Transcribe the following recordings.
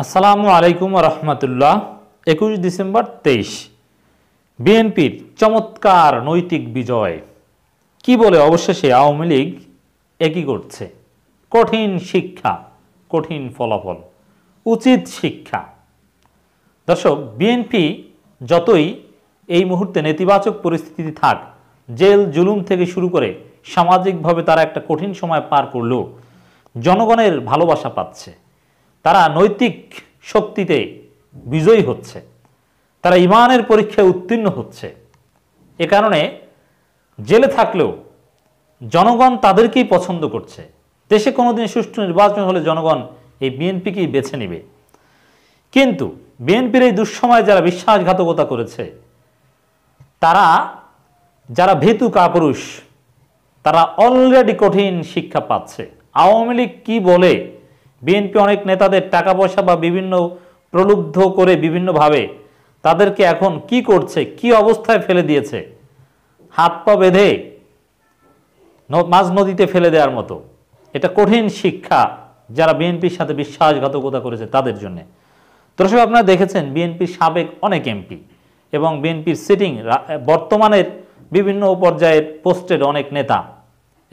আসসালামু আলাইকুম রহমতুল্লাহ একুশ ডিসেম্বর তেইশ বিএনপির চমৎকার নৈতিক বিজয় কি বলে অবশেষে আওয়ামী লীগ একই করছে কঠিন শিক্ষা কঠিন ফলাফল উচিত শিক্ষা দর্শক বিএনপি যতই এই মুহূর্তে নেতিবাচক পরিস্থিতি থাক জেল জুলুম থেকে শুরু করে সামাজিকভাবে তারা একটা কঠিন সময় পার করলেও জনগণের ভালোবাসা পাচ্ছে তারা নৈতিক শক্তিতে বিজয়ী হচ্ছে তারা ইমানের পরীক্ষায় উত্তীর্ণ হচ্ছে এ কারণে জেলে থাকলেও জনগণ তাদেরকেই পছন্দ করছে দেশে কোনোদিন সুষ্ঠু নির্বাচন হলে জনগণ এই বিএনপিকেই বেছে নেবে কিন্তু বিএনপির এই দুঃসময়ে যারা বিশ্বাসঘাতকতা করেছে তারা যারা ভেতু কাপুরুষ তারা অলরেডি কঠিন শিক্ষা পাচ্ছে আওয়ামী লীগ কী বলে বিএনপি অনেক নেতাদের টাকা পয়সা বা বিভিন্ন প্রলুব্ধ করে বিভিন্নভাবে তাদেরকে এখন কি করছে কি অবস্থায় ফেলে দিয়েছে হাত পা বেঁধে মাঝ নদীতে ফেলে দেওয়ার মতো এটা কঠিন শিক্ষা যারা বিএনপির সাথে বিশ্বাসঘাতকতা করেছে তাদের জন্য দর্শক আপনারা দেখেছেন বিএনপির সাবেক অনেক এমপি এবং বিএনপির সিটিং বর্তমানের বিভিন্ন পর্যায়ের পোস্টের অনেক নেতা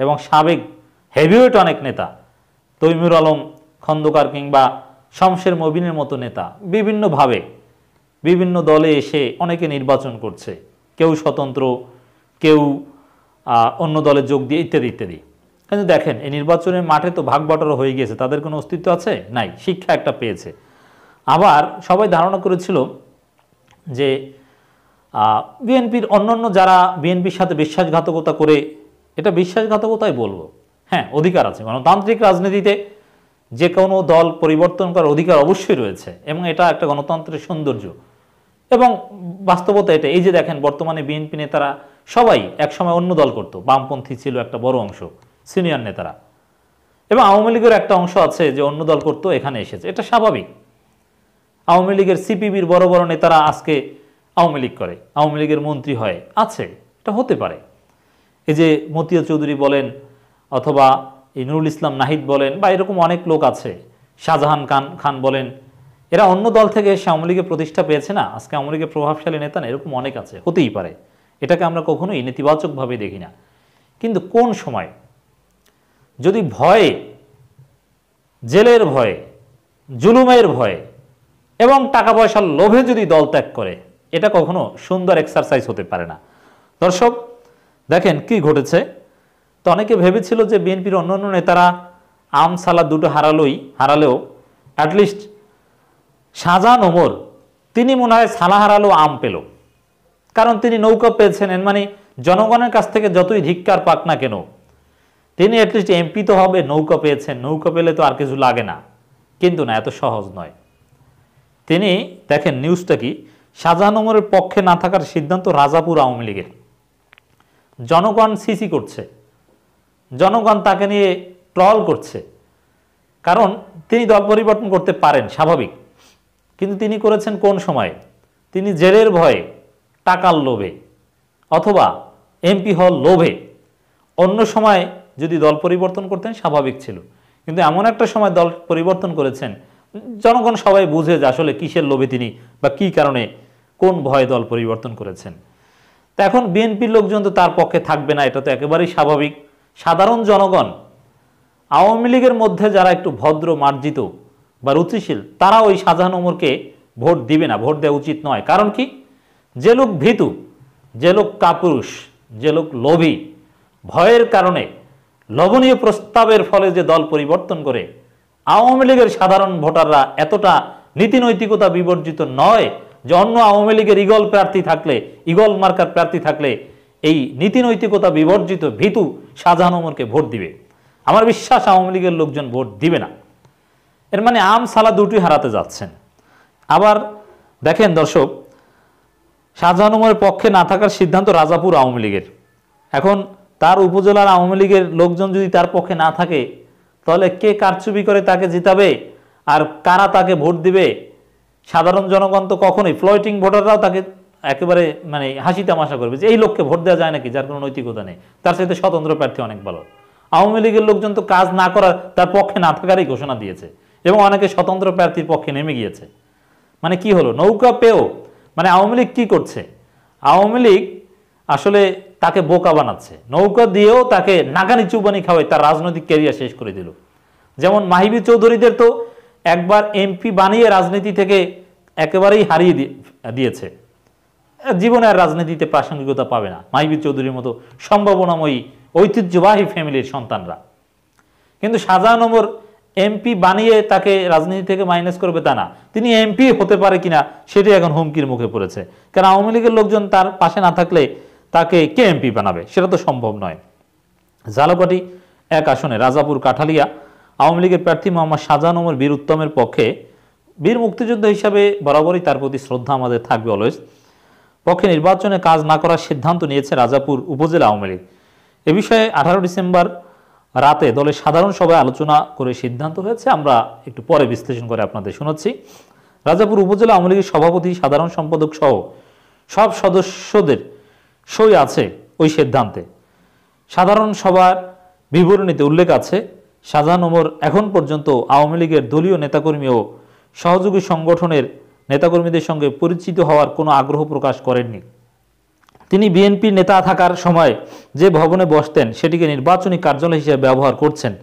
এবং সাবেক হেভিওয়েট অনেক নেতা তৈমুর আলম খন্দকার কিংবা শামশের মবিনের মতো নেতা বিভিন্নভাবে বিভিন্ন দলে এসে অনেকে নির্বাচন করছে কেউ স্বতন্ত্র কেউ অন্য দলে যোগ দিয়ে ইত্যাদি ইত্যাদি কিন্তু দেখেন এই নির্বাচনের মাঠে তো ভাগবাটোয়ারা হয়ে গিয়েছে তাদের কোনো অস্তিত্ব আছে নাই শিক্ষা একটা পেয়েছে আবার সবাই ধারণা করেছিল যে বিএনপির অন্যান্য যারা বিএনপির সাথে বিশ্বাসঘাতকতা করে এটা বিশ্বাসঘাতকতাই বলবো হ্যাঁ অধিকার আছে গণতান্ত্রিক রাজনীতিতে যে কোনো দল পরিবর্তন করার অধিকার অবশ্যই রয়েছে এবং এটা একটা গণতন্ত্রের সৌন্দর্য এবং বাস্তবতা এটা এই যে দেখেন বর্তমানে বিএনপি নেতারা সবাই একসময় অন্য দল করত বামপন্থী ছিল একটা বড় অংশ সিনিয়র নেতারা এবং আওয়ামী লীগের একটা অংশ আছে যে অন্য দল করত এখানে এসেছে এটা স্বাভাবিক আওয়ামী লীগের সিপিবির বড় বড় নেতারা আজকে আওয়ামী লীগ করে আওয়ামী লীগের মন্ত্রী হয় আছে এটা হতে পারে এই যে মতিয়া চৌধুরী বলেন অথবা এই নুরুল ইসলাম নাহিদ বলেন বা এরকম অনেক লোক আছে শাহজাহান খান খান বলেন এরা অন্য দল থেকে এসে আওয়ামী লীগের প্রতিষ্ঠা পেয়েছে না আজকে আওয়ামী লীগের প্রভাবশালী নেতা না এরকম অনেক আছে হতেই পারে এটাকে আমরা কখনোই নেতিবাচকভাবে দেখি না কিন্তু কোন সময় যদি ভয়ে জেলের ভয়ে জুলুমের ভয়ে এবং টাকা পয়সার লোভে যদি দল ত্যাগ করে এটা কখনো সুন্দর এক্সারসাইজ হতে পারে না দর্শক দেখেন কি ঘটেছে অনেকে ভেবেছিল যে বিএনপির অন্যান্য নেতারা আম সালা দুটো হারালোই হারালেও অ্যাটলিস্ট শাহজাহান ওমর তিনি মনে হয় সালা হারালো আম পেল কারণ তিনি নৌকা পেয়েছেন মানে জনগণের কাছ থেকে যতই ধিক্কার পাক না কেন তিনি অ্যাটলিস্ট এমপি তো হবে নৌকা পেয়েছেন নৌকা পেলে তো আর কিছু লাগে না কিন্তু না এত সহজ নয় তিনি দেখেন নিউজটা কি শাহজাহান ওমরের পক্ষে না থাকার সিদ্ধান্ত রাজাপুর আওয়ামী লীগের জনগণ সিসি করছে জনগণ তাকে নিয়ে ট্রল করছে কারণ তিনি দল পরিবর্তন করতে পারেন স্বাভাবিক কিন্তু তিনি করেছেন কোন সময়ে তিনি জেলের ভয়ে টাকার লোভে অথবা এমপি হল লোভে অন্য সময় যদি দল পরিবর্তন করতেন স্বাভাবিক ছিল কিন্তু এমন একটা সময় দল পরিবর্তন করেছেন জনগণ সবাই বুঝে যে আসলে কিসের লোভে তিনি বা কি কারণে কোন ভয়ে দল পরিবর্তন করেছেন তো এখন বিএনপির লোকজন তো তার পক্ষে থাকবে না এটা তো একেবারেই স্বাভাবিক সাধারণ জনগণ আওয়ামী লীগের মধ্যে যারা একটু ভদ্র মার্জিত বা রুচিশীল তারা ওই শাহজাহান ওমরকে ভোট দিবে না ভোট দেওয়া উচিত নয় কারণ কি যে লোক ভীতু যে লোক কাপুরুষ যে লোক লোভী ভয়ের কারণে লবণীয় প্রস্তাবের ফলে যে দল পরিবর্তন করে আওয়ামী লীগের সাধারণ ভোটাররা এতটা নীতিনৈতিকতা বিবর্জিত নয় যে অন্য আওয়ামী লীগের ইগল প্রার্থী থাকলে ইগল মার্কার প্রার্থী থাকলে এই নীতিনৈতিকতা বিবর্জিত ভীতু শাহজাহান ওমরকে ভোট দিবে আমার বিশ্বাস আওয়ামী লীগের লোকজন ভোট দিবে না এর মানে আম সালা দুটি হারাতে যাচ্ছেন আবার দেখেন দর্শক শাহজাহান ওমরের পক্ষে না থাকার সিদ্ধান্ত রাজাপুর আওয়ামী লীগের এখন তার উপজেলার আওয়ামী লীগের লোকজন যদি তার পক্ষে না থাকে তাহলে কে কারচুপি করে তাকে জিতাবে আর কারা তাকে ভোট দিবে সাধারণ জনগণ তো কখনোই ফ্লয়টিং ভোটাররাও তাকে একেবারে মানে হাসি তামাশা করবে যে এই লোককে ভোট দেওয়া যায় নাকি যার কোনো নৈতিকতা নেই তার সাথে স্বতন্ত্র প্রার্থী অনেক ভালো আওয়ামী লীগের লোকজন তো কাজ না করার তার পক্ষে না থাকারই ঘোষণা দিয়েছে এবং অনেকে স্বতন্ত্র প্রার্থীর পক্ষে নেমে গিয়েছে মানে কি হলো নৌকা পেও মানে আওয়ামী লীগ কী করছে আওয়ামী লীগ আসলে তাকে বোকা বানাচ্ছে নৌকা দিয়েও তাকে নাগানি চুবানি খাওয়াই তার রাজনৈতিক ক্যারিয়ার শেষ করে দিল যেমন মাহিবি চৌধুরীদের তো একবার এমপি বানিয়ে রাজনীতি থেকে একেবারেই হারিয়ে দিয়েছে জীবনে আর রাজনীতিতে প্রাসঙ্গিকতা পাবে না মাহিবির চৌধুরীর মতো সম্ভাবনাময়ী ঐতিহ্যবাহী ফ্যামিলির সন্তানরা কিন্তু সাজা নম্বর এমপি বানিয়ে তাকে রাজনীতি থেকে মাইনাস করবে তা না তিনি এমপি হতে পারে কিনা সেটি এখন হুমকির মুখে পড়েছে কারণ আওয়ামী লীগের লোকজন তার পাশে না থাকলে তাকে কে এমপি বানাবে সেটা তো সম্ভব নয় জালাপাটি এক আসনে রাজাপুর কাঠালিয়া আওয়ামী লীগের প্রার্থী মোহাম্মদ শাহজাহান ওমর বীর উত্তমের পক্ষে বীর মুক্তিযুদ্ধ হিসাবে বরাবরই তার প্রতি শ্রদ্ধা আমাদের থাকবে অলওয়েজ পক্ষে নির্বাচনে কাজ না করার সিদ্ধান্ত নিয়েছে রাজাপুর উপজেলা আওয়ামী লীগ এ বিষয়ে আঠারো ডিসেম্বর রাতে দলের সাধারণ সভায় আলোচনা করে সিদ্ধান্ত হয়েছে আমরা একটু পরে বিশ্লেষণ করে আপনাদের শোনাচ্ছি রাজাপুর উপজেলা আওয়ামী লীগের সভাপতি সাধারণ সম্পাদক সহ সব সদস্যদের সই আছে ওই সিদ্ধান্তে সাধারণ সভার বিবরণীতে উল্লেখ আছে শাহজাহান ওমর এখন পর্যন্ত আওয়ামী লীগের দলীয় নেতাকর্মী ও সহযোগী সংগঠনের নেতাকর্মীদের সঙ্গে পরিচিত হওয়ার কোনো আগ্রহ প্রকাশ করেননি তিনি বিএনপি নেতা থাকার সময় যে ভবনে বসতেন সেটিকে নির্বাচনী কার্যালয় হিসেবে ব্যবহার করছেন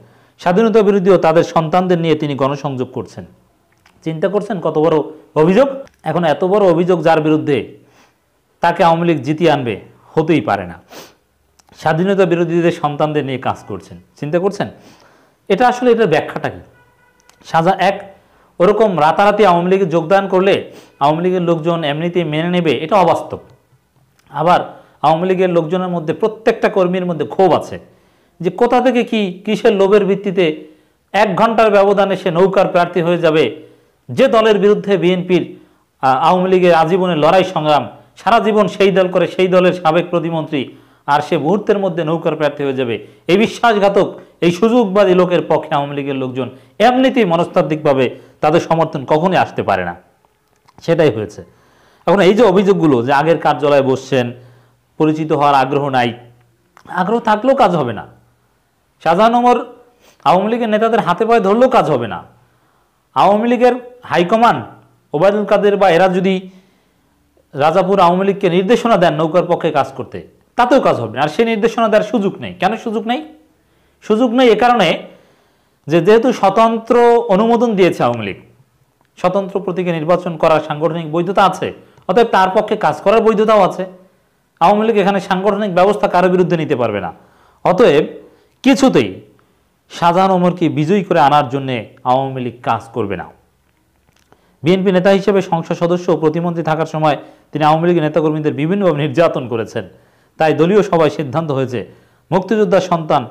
স্বাধীনতা বিরোধীও তাদের সন্তানদের নিয়ে তিনি গণসংযোগ করছেন চিন্তা করছেন কত বড় অভিযোগ এখন এত বড় অভিযোগ যার বিরুদ্ধে তাকে আওয়ামী লীগ জিতিয়ে আনবে হতেই পারে না স্বাধীনতা বিরোধীদের সন্তানদের নিয়ে কাজ করছেন চিন্তা করছেন এটা আসলে এটার ব্যাখ্যাটা কি সাজা এক ওরকম রাতারাতি আওয়ামী লীগে যোগদান করলে আওয়ামী লীগের লোকজন এমনিতেই মেনে নেবে এটা অবাস্তব আবার আওয়ামী লীগের লোকজনের মধ্যে প্রত্যেকটা কর্মীর মধ্যে ক্ষোভ আছে যে কোথা থেকে কি কিসের লোভের ভিত্তিতে এক ঘন্টার ব্যবধানে সে নৌকার প্রার্থী হয়ে যাবে যে দলের বিরুদ্ধে বিএনপির আওয়ামী লীগের আজীবনের লড়াই সংগ্রাম সারা জীবন সেই দল করে সেই দলের সাবেক প্রতিমন্ত্রী আর সে মুহূর্তের মধ্যে নৌকার প্রার্থী হয়ে যাবে এই বিশ্বাসঘাতক এই সুযোগবাদী লোকের পক্ষে আওয়ামী লীগের লোকজন এমনিতেই মনস্তাত্ত্বিকভাবে তাদের সমর্থন কখনই আসতে পারে না সেটাই হয়েছে এখন এই যে অভিযোগগুলো যে আগের কার্যালয়ে বসছেন পরিচিত হওয়ার আগ্রহ নাই আগ্রহ থাকলেও কাজ হবে না শাহজাহান ওমর আওয়ামী লীগের নেতাদের হাতে পায়ে ধরলেও কাজ হবে না আওয়ামী লীগের হাইকমান্ড ওবায়দুল কাদের বা এরা যদি রাজাপুর আওয়ামী লীগকে নির্দেশনা দেন নৌকার পক্ষে কাজ করতে তাতেও কাজ হবে না আর সেই নির্দেশনা দেওয়ার সুযোগ নেই কেন সুযোগ নেই সুযোগ নেই এ কারণে যে যেহেতু স্বতন্ত্র অনুমোদন দিয়েছে আওয়ামী লীগ স্বতন্ত্র প্রতীকে নির্বাচন করার সাংগঠনিক বৈধতা আছে অতএব তার পক্ষে কাজ করার বৈধতাও আছে আওয়ামী লীগ এখানে সাংগঠনিক ব্যবস্থা কারো বিরুদ্ধে নিতে পারবে না অতএব কিছুতেই শাহজাহান ওমরকে বিজয়ী করে আনার জন্য আওয়ামী লীগ কাজ করবে না বিএনপি নেতা হিসেবে সংসদ সদস্য ও প্রতিমন্ত্রী থাকার সময় তিনি আওয়ামী লীগের নেতাকর্মীদের বিভিন্নভাবে নির্যাতন করেছেন তাই দলীয় সভায় সিদ্ধান্ত হয়েছে মুক্তিযোদ্ধার সন্তান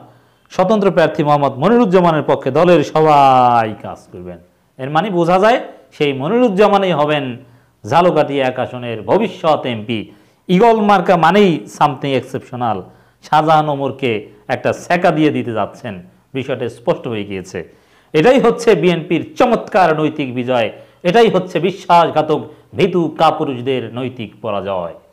স্বতন্ত্র প্রার্থী মোহাম্মদ মনিরুজ্জামানের পক্ষে দলের সবাই কাজ করবেন এর মানে বোঝা যায় সেই মনিরুজ্জামানই হবেন ঝালকাটি এক আসনের ভবিষ্যৎ এমপি ইগল মার্কা মানেই সামথিং এক্সেপশনাল শাহজাহান ওমরকে একটা সেকা দিয়ে দিতে যাচ্ছেন বিষয়টা স্পষ্ট হয়ে গিয়েছে এটাই হচ্ছে বিএনপির চমৎকার নৈতিক বিজয় এটাই হচ্ছে বিশ্বাসঘাতক ভীতু কাপুরুষদের নৈতিক পরাজয়